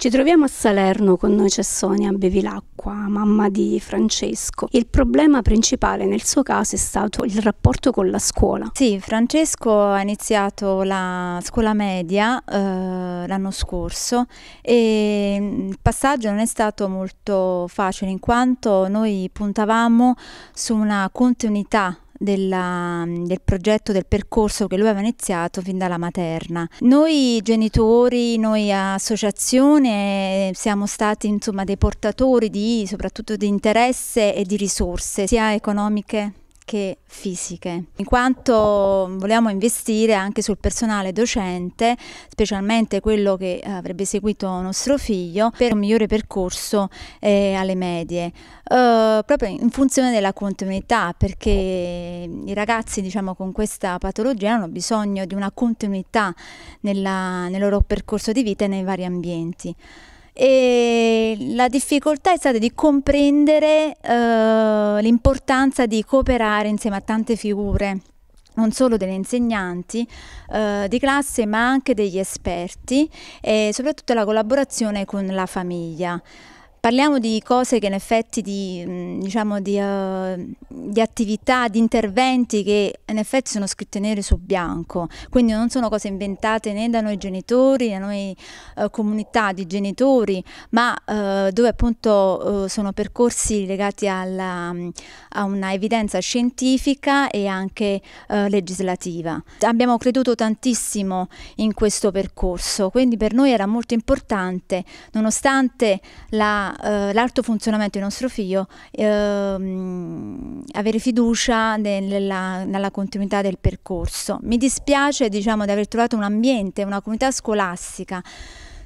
Ci troviamo a Salerno, con noi c'è Sonia Bevilacqua, mamma di Francesco. Il problema principale nel suo caso è stato il rapporto con la scuola. Sì, Francesco ha iniziato la scuola media eh, l'anno scorso e il passaggio non è stato molto facile in quanto noi puntavamo su una continuità della, del progetto, del percorso che lui aveva iniziato fin dalla materna. Noi genitori, noi associazione siamo stati insomma dei portatori di, soprattutto di interesse e di risorse, sia economiche anche fisiche, in quanto volevamo investire anche sul personale docente, specialmente quello che avrebbe seguito nostro figlio, per un migliore percorso eh, alle medie, eh, proprio in funzione della continuità, perché i ragazzi diciamo, con questa patologia hanno bisogno di una continuità nella, nel loro percorso di vita e nei vari ambienti e la difficoltà è stata di comprendere eh, l'importanza di cooperare insieme a tante figure non solo degli insegnanti eh, di classe ma anche degli esperti e soprattutto la collaborazione con la famiglia. Parliamo di cose che in effetti, di, mm, diciamo, di, uh, di, attività, di interventi che in effetti sono scritte nere su bianco, quindi non sono cose inventate né da noi genitori, da noi uh, comunità di genitori, ma uh, dove appunto sono percorsi legati alla, mm, a una evidenza scientifica e anche legislativa. Abbiamo creduto tantissimo in questo percorso, quindi per noi era molto importante, nonostante la eh, l'alto funzionamento del nostro figlio, ehm, avere fiducia nella, nella, continuità del percorso. Mi dispiace diciamo, di aver trovato un ambiente, una comunità scolastica,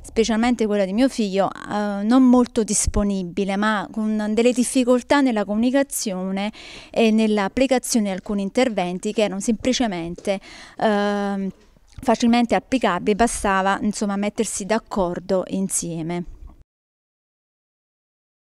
specialmente quella di mio figlio, eh, non molto disponibile, ma con delle difficoltà nella comunicazione e nell'applicazione di alcuni interventi che erano semplicemente... Ehm, facilmente applicabili, bastava insomma mettersi d'accordo insieme.